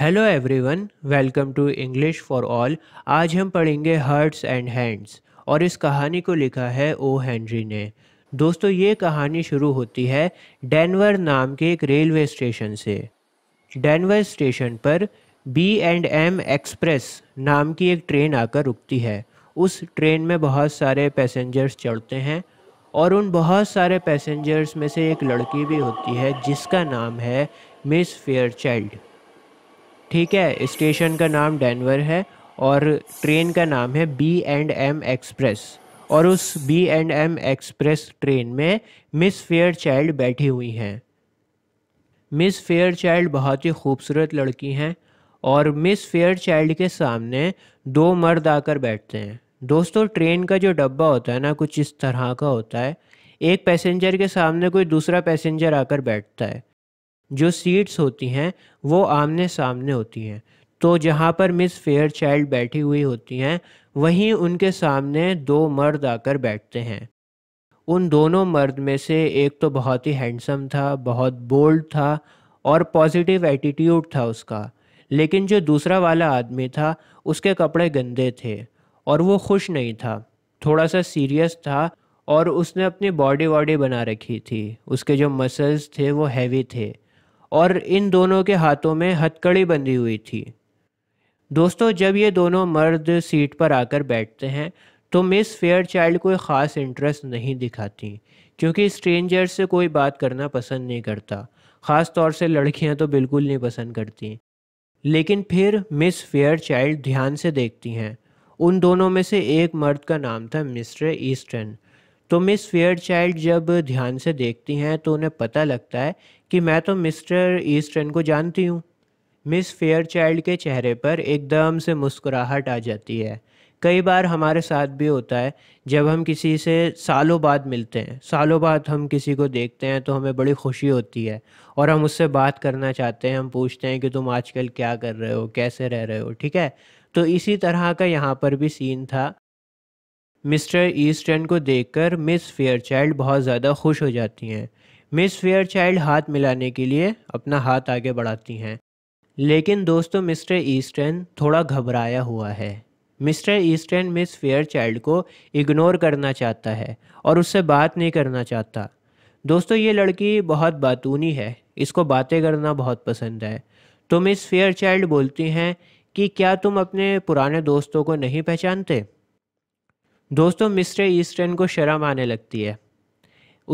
Hello everyone welcome to English for all आज हम पढ़ेंगे हर्ट्स एंड हैंड्स और इस कहानी को लिखा है ओ हेनरी ने दोस्तों ये कहानी शुरू होती है डेनवर नाम के एक रेलवे स्टेशन से डेनवर स्टेशन पर बी एंड एम एक्सप्रेस नाम की एक ट्रेन आकर रुकती है उस ट्रेन में बहुत सारे पैसेंजर्स चढ़ते हैं और उन बहुत सारे पैसेंजर्स में से एक लड़की भी होती है जिसका नाम है मिस फेयर चाइल्ड ठीक है स्टेशन का नाम डेनवर है और ट्रेन का नाम है बी एंड एम एक्सप्रेस और उस B and M express train में मिस फेयर चाइल्ड बैठी हुई हैं मिस फेयर चाइल्ड बहुत ही खूबसूरत लड़की हैं और मिस फेयर चाइल्ड के सामने दो मर्द आकर बैठते हैं दोस्तों ट्रेन का जो डब्बा होता है ना कुछ इस तरह का होता है एक पैसेंजर के सामने कोई दूसरा पैसेंजर आकर बैठता है जो सीट्स होती हैं वो आमने सामने होती हैं तो जहाँ पर मिस फेयर चाइल्ड बैठी हुई होती हैं वहीं उनके सामने दो मर्द आकर बैठते हैं उन दोनों मर्द में से एक तो बहुत ही हैंडसम था बहुत बोल्ड था और पॉजिटिव एटीट्यूड था उसका लेकिन जो दूसरा वाला आदमी था उसके कपड़े गंदे थे और वो खुश नहीं था थोड़ा सा सीरियस था और उसने अपनी बॉडी वॉडी बना रखी थी उसके जो मसल्स थे वो हैवी थे और इन दोनों के हाथों में हथकड़ी बंधी हुई थी दोस्तों जब ये दोनों मर्द सीट पर आकर बैठते हैं तो मिस फेयर चाइल्ड कोई ख़ास इंटरेस्ट नहीं दिखाती क्योंकि स्ट्रेंजर से कोई बात करना पसंद नहीं करता ख़ास तौर से लड़कियां तो बिल्कुल नहीं पसंद करती लेकिन फिर मिस फेयर चाइल्ड ध्यान से देखती हैं उन दोनों में से एक मर्द का नाम था मिस्टर ईस्टर्न तो मिस फेयर चाइल्ड जब ध्यान से देखती हैं तो उन्हें पता लगता है कि मैं तो मिस्टर ईस्टर्न को जानती हूँ मिस फेयर चाइल्ड के चेहरे पर एकदम से मुस्कुराहट आ जाती है कई बार हमारे साथ भी होता है जब हम किसी से सालों बाद मिलते हैं सालों बाद हम किसी को देखते हैं तो हमें बड़ी खुशी होती है और हम उससे बात करना चाहते हैं हम पूछते हैं कि तुम आजकल क्या कर रहे हो कैसे रह रहे हो ठीक है तो इसी तरह का यहाँ पर भी सीन था मिस्टर ईस्टर्न को देखकर मिस फेयरचाइल्ड बहुत ज़्यादा खुश हो जाती हैं मिस फेयरचाइल्ड हाथ मिलाने के लिए अपना हाथ आगे बढ़ाती हैं लेकिन दोस्तों मिस्टर ईस्टर्न थोड़ा घबराया हुआ है Mister Eastern Miss Fairchild को इग्नोर करना चाहता है और उससे बात नहीं करना चाहता दोस्तों ये लड़की बहुत बातूनी है इसको बातें करना बहुत पसंद है तो मिस फेयर चाइल्ड बोलती हैं कि क्या तुम अपने पुराने दोस्तों को नहीं पहचानते दोस्तों मिस्टर ईस्टर्न को शर्म आने लगती है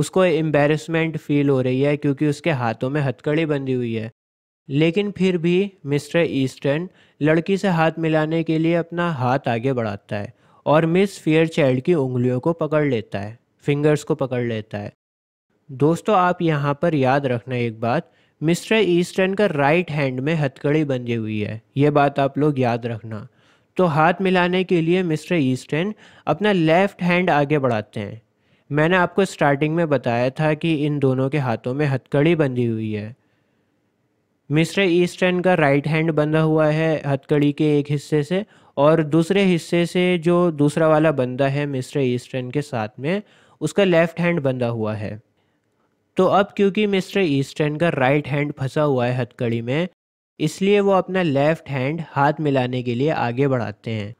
उसको एम्बेरसमेंट फील हो रही है क्योंकि उसके हाथों में हथकड़ी बंधी हुई है लेकिन फिर भी मिस्टर ईस्टर्न लड़की से हाथ मिलाने के लिए अपना हाथ आगे बढ़ाता है और मिस फियर चाइल्ड की उंगलियों को पकड़ लेता है फिंगर्स को पकड़ लेता है दोस्तों आप यहाँ पर याद रखना एक बात मिस्टर ईस्टर्न का राइट हैंड में हथकड़ी बंधी हुई है ये बात आप लोग याद रखना तो हाथ मिलाने के लिए मिस्टर ईस्टन अपना लेफ्ट हैंड आगे बढ़ाते हैं मैंने आपको स्टार्टिंग में बताया था कि इन दोनों के हाथों में हथकड़ी बंधी हुई है मिस्टर ईस्टन का राइट हैंड बंधा हुआ है हथकड़ी के एक हिस्से से और दूसरे हिस्से से जो दूसरा वाला बंदा है मिस्टर ईस्टन के साथ में उसका लेफ्ट हैंड बंधा हुआ है तो अब क्योंकि मिस्टर ईस्टन का राइट हैंड फंसा हुआ है हथकड़ी में इसलिए वो अपना लेफ्ट हैंड हाथ मिलाने के लिए आगे बढ़ाते हैं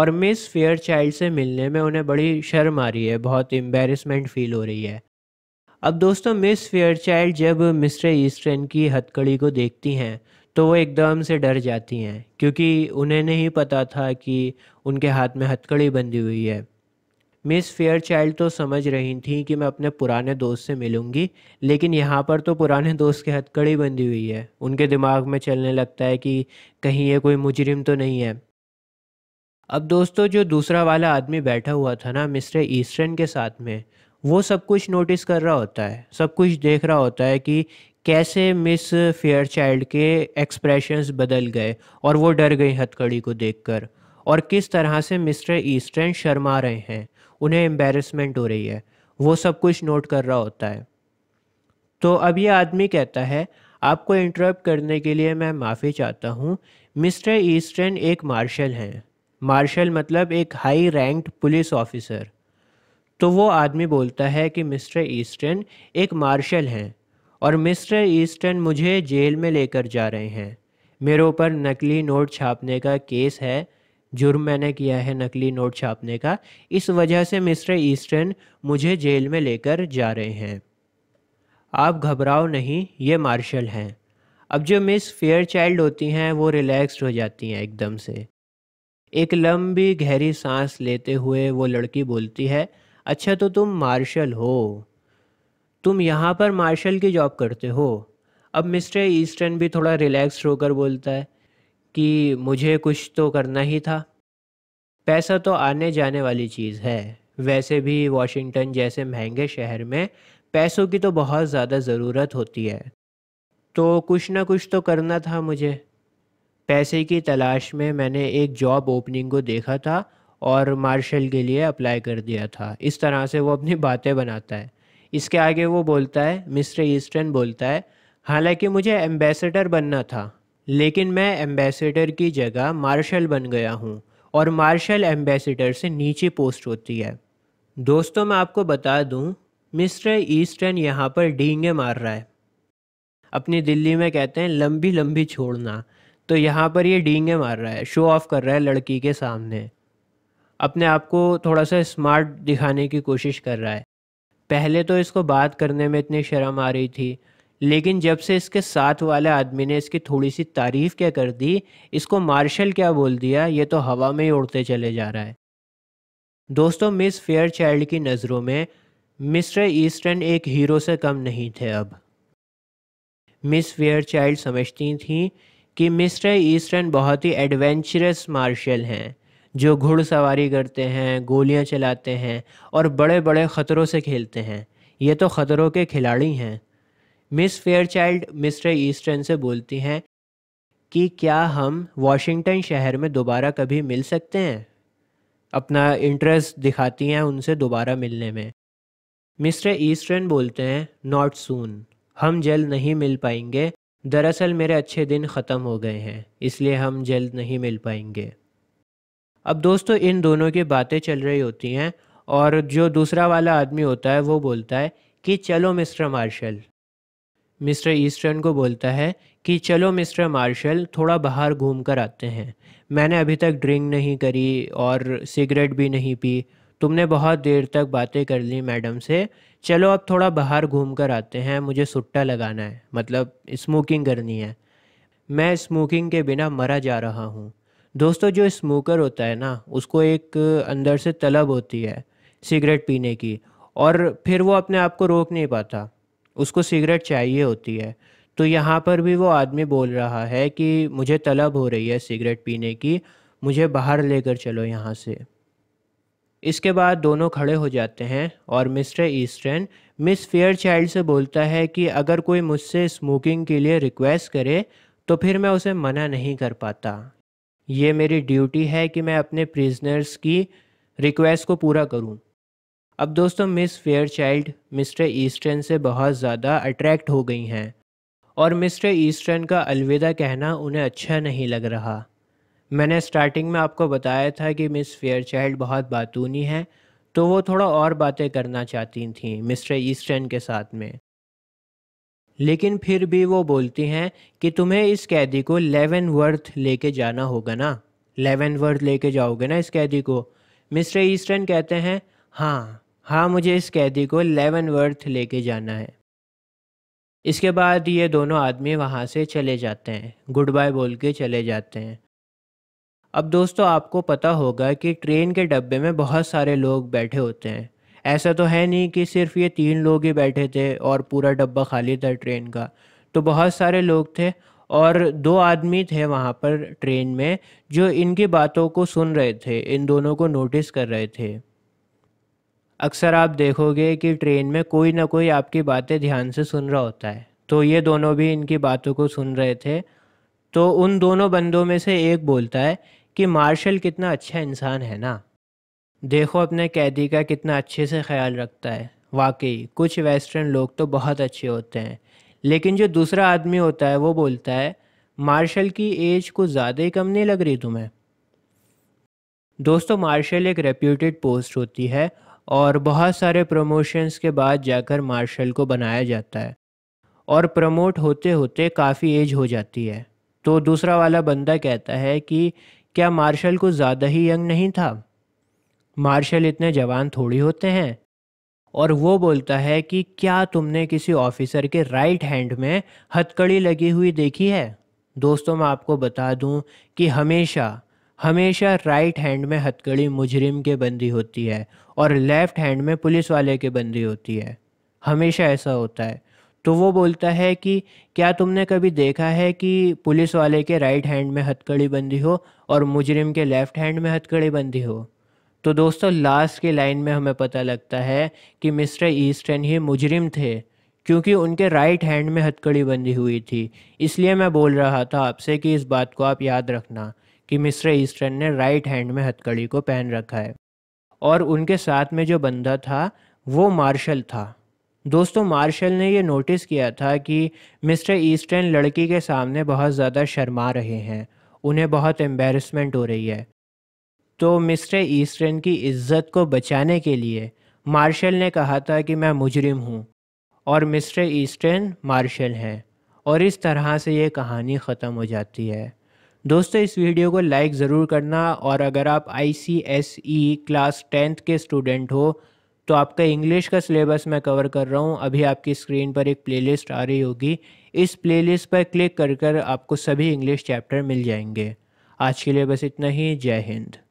और मिस फेयर चाइल्ड से मिलने में उन्हें बड़ी शर्म आ रही है बहुत एम्बेरसमेंट फील हो रही है अब दोस्तों मिस फेयर चाइल्ड जब मिस्टर ईस्टर्न की हथकड़ी को देखती हैं तो वो एकदम से डर जाती हैं क्योंकि उन्हें नहीं पता था कि उनके हाथ में हथकड़ी बंधी हुई है मिस फेयर चाइल्ड तो समझ रही थी कि मैं अपने पुराने दोस्त से मिलूंगी लेकिन यहाँ पर तो पुराने दोस्त के हथकड़ी बंधी हुई है उनके दिमाग में चलने लगता है कि कहीं ये कोई मुजरिम तो नहीं है अब दोस्तों जो दूसरा वाला आदमी बैठा हुआ था ना मिस्टर ईस्टर्न के साथ में वो सब कुछ नोटिस कर रहा होता है सब कुछ देख रहा होता है कि कैसे मिस फेयर चाइल्ड के एक्सप्रेशंस बदल गए और वो डर गई हथकड़ी को देखकर और किस तरह से मिस्टर ईस्टर्न शर्मा रहे हैं उन्हें एम्बेरसमेंट हो रही है वो सब कुछ नोट कर रहा होता है तो अब ये आदमी कहता है आपको इंटरप्ट करने के लिए मैं माफ़ी चाहता हूँ मिस्टर ईस्टर्न एक मार्शल हैं मार्शल मतलब एक हाई रैंक्ड पुलिस ऑफिसर तो वो आदमी बोलता है कि मिस्टर ईस्टर्न एक मार्शल हैं और मिस्टर ईस्टर्न मुझे जेल में लेकर जा रहे हैं मेरे ऊपर नकली नोट छापने का केस है जुर्म मैंने किया है नकली नोट छापने का इस वजह से मिस्टर ईस्टर्न मुझे जेल में लेकर जा रहे हैं आप घबराओ नहीं ये मार्शल हैं अब जो मिस फेयर चाइल्ड होती हैं वो रिलैक्स्ड हो जाती हैं एकदम से एक लंबी गहरी सांस लेते हुए वो लड़की बोलती है अच्छा तो तुम मार्शल हो तुम यहाँ पर मार्शल की जॉब करते हो अब मिस्टर ईस्टर्न भी थोड़ा रिलैक्स होकर बोलता है कि मुझे कुछ तो करना ही था पैसा तो आने जाने वाली चीज़ है वैसे भी वाशिंगटन जैसे महंगे शहर में पैसों की तो बहुत ज़्यादा ज़रूरत होती है तो कुछ ना कुछ तो करना था मुझे पैसे की तलाश में मैंने एक जॉब ओपनिंग को देखा था और मार्शल के लिए अप्लाई कर दिया था इस तरह से वो अपनी बातें बनाता है इसके आगे वो बोलता है मिस्टर ईस्टर्न बोलता है हालांकि मुझे एम्बेसडर बनना था लेकिन मैं एम्बेसडर की जगह मार्शल बन गया हूँ और मार्शल एम्बेसडर से नीचे पोस्ट होती है दोस्तों मैं आपको बता दूँ मिस्टर ईस्टर्न यहाँ पर डींगे मार रहा है अपनी दिल्ली में कहते हैं लंबी लंबी छोड़ना तो यहाँ पर ये डींगे मार रहा है शो ऑफ कर रहा है लड़की के सामने अपने आप को थोड़ा सा स्मार्ट दिखाने की कोशिश कर रहा है पहले तो इसको बात करने में इतनी शर्म आ रही थी लेकिन जब से इसके साथ वाले आदमी ने इसकी थोड़ी सी तारीफ क्या कर दी इसको मार्शल क्या बोल दिया ये तो हवा में ही उड़ते चले जा रहा है दोस्तों मिस फेयर चाइल्ड की नज़रों में मिस्टर ईस्टर्न एक हीरो से कम नहीं थे अब मिस फेयर चाइल्ड समझती थी कि मिस्टर ईस्टर्न बहुत ही एडवेंचरस मार्शल हैं जो घुड़सवारी करते हैं गोलियां चलाते हैं और बड़े बड़े ख़तरों से खेलते हैं ये तो ख़तरों के खिलाड़ी हैं Miss Fairchild Mister Eastern से बोलती हैं कि क्या हम वॉशिंगटन शहर में दोबारा कभी मिल सकते हैं अपना इंटरेस्ट दिखाती हैं उनसे दोबारा मिलने में मिस्टर ईस्टर्न बोलते हैं नॉट सून हम जल्द नहीं मिल पाएंगे दरअसल मेरे अच्छे दिन ख़त्म हो गए हैं इसलिए हम जल्द नहीं मिल पाएंगे अब दोस्तों इन दोनों की बातें चल रही होती हैं और जो दूसरा वाला आदमी होता है वो बोलता है कि चलो मिस्टर मार्शल मिस्टर ईस्टर्न को बोलता है कि चलो मिस्टर मार्शल थोड़ा बाहर घूम कर आते हैं मैंने अभी तक ड्रिंक नहीं करी और सिगरेट भी नहीं पी तुमने बहुत देर तक बातें कर ली मैडम से चलो अब थोड़ा बाहर घूम कर आते हैं मुझे सुट्टा लगाना है मतलब स्मोकिंग करनी है मैं स्मोकिंग के बिना मरा जा रहा हूँ दोस्तों जो स्मोकर होता है ना उसको एक अंदर से तलब होती है सिगरेट पीने की और फिर वो अपने आप को रोक नहीं पाता उसको सिगरेट चाहिए होती है तो यहाँ पर भी वो आदमी बोल रहा है कि मुझे तलब हो रही है सिगरेट पीने की मुझे बाहर लेकर चलो यहाँ से इसके बाद दोनों खड़े हो जाते हैं और Mister Eastern Miss Fairchild से बोलता है कि अगर कोई मुझसे स्मोकिंग के लिए रिक्वेस्ट करे तो फिर मैं उसे मना नहीं कर पाता ये मेरी ड्यूटी है कि मैं अपने प्रिजनर्स की रिक्वेस्ट को पूरा करूं। अब दोस्तों Miss Fairchild Mister Eastern से बहुत ज़्यादा अट्रैक्ट हो गई हैं और मिस्टर ईस्टर्न का अलविदा कहना उन्हें अच्छा नहीं लग रहा मैंने स्टार्टिंग में आपको बताया था कि मिस फेयर चाइल्ड बहुत बातूनी हैं तो वो थोड़ा और बातें करना चाहती थीं मिस्टर ईस्टर्न के साथ में लेकिन फिर भी वो बोलती हैं कि तुम्हें इस कैदी को लेवन वर्थ ले जाना होगा ना लेवन वर्थ ले जाओगे ना इस कैदी को मिस्टर ईस्टर्न कहते हैं हाँ हाँ मुझे इस कैदी को लेवन वर्थ लेके जाना है इसके बाद ये दोनों आदमी वहाँ से चले जाते हैं गुड बाय बोल के चले जाते हैं अब दोस्तों आपको पता होगा कि ट्रेन के डब्बे में बहुत सारे लोग बैठे होते हैं ऐसा तो है नहीं कि सिर्फ ये तीन लोग ही बैठे थे और पूरा डब्बा खाली था ट्रेन का तो बहुत सारे लोग थे और दो आदमी थे वहाँ पर ट्रेन में जो इनकी बातों को सुन रहे थे इन दोनों को नोटिस कर रहे थे अक्सर आप देखोगे कि ट्रेन में कोई ना कोई आपकी बातें ध्यान से सुन रहा होता है तो ये दोनों भी इनकी बातों को सुन रहे थे तो उन दोनों बंदों में से एक बोलता है कि मार्शल कितना अच्छा इंसान है ना देखो अपने कैदी का कितना अच्छे से ख्याल रखता है वाकई कुछ वेस्टर्न लोग तो बहुत अच्छे होते हैं लेकिन जो दूसरा आदमी होता है वो बोलता है मार्शल की एज कुछ ज़्यादा ही कम नहीं लग रही तुम्हें दोस्तों मार्शल एक रेप्यूटेड पोस्ट होती है और बहुत सारे प्रमोशंस के बाद जाकर मार्शल को बनाया जाता है और प्रमोट होते होते काफ़ी एज हो जाती है तो दूसरा वाला बंदा कहता है कि क्या मार्शल को ज़्यादा ही यंग नहीं था मार्शल इतने जवान थोड़ी होते हैं और वो बोलता है कि क्या तुमने किसी ऑफिसर के राइट हैंड में हथकड़ी लगी हुई देखी है दोस्तों मैं आपको बता दूं कि हमेशा हमेशा राइट हैंड में हथकड़ी मुजरिम के बंदी होती है और लेफ़्ट हैंड में पुलिस वाले के बंदी होती है हमेशा ऐसा होता है तो वो बोलता है कि क्या तुमने कभी देखा है कि पुलिस वाले के राइट हैंड में हथकड़ी बंदी हो और मुजरिम के लेफ़्ट हैंड में हथकड़ी बंदी हो तो दोस्तों लास्ट के लाइन में हमें पता लगता है कि मिस्टर ईस्टर्न ही मुजरिम थे क्योंकि उनके राइट हैंड में हथकड़ी बंदी हुई थी इसलिए मैं बोल रहा था आपसे कि इस बात को आप याद रखना कि मिस्टर ईस्टर्न ने राइट हैंड में हथकड़ी को पहन रखा है और उनके साथ में जो बंदा था वो मार्शल था दोस्तों मार्शल ने ये नोटिस किया था कि मिस्टर ईस्टर्न लड़की के सामने बहुत ज़्यादा शर्मा रहे हैं उन्हें बहुत एम्बेरसमेंट हो रही है तो मिस्टर ईस्टर्न की इज्जत को बचाने के लिए मार्शल ने कहा था कि मैं मुजरिम हूँ और मिस्टर ईस्टर्न मार्शल हैं और इस तरह से ये कहानी ख़त्म हो जाती है दोस्तों इस वीडियो को लाइक ज़रूर करना और अगर आप आई क्लास टेंथ के स्टूडेंट हो तो आपका इंग्लिश का सिलेबस मैं कवर कर रहा हूँ अभी आपकी स्क्रीन पर एक प्लेलिस्ट आ रही होगी इस प्लेलिस्ट पर क्लिक कर कर आपको सभी इंग्लिश चैप्टर मिल जाएंगे आज के लिए बस इतना ही जय हिंद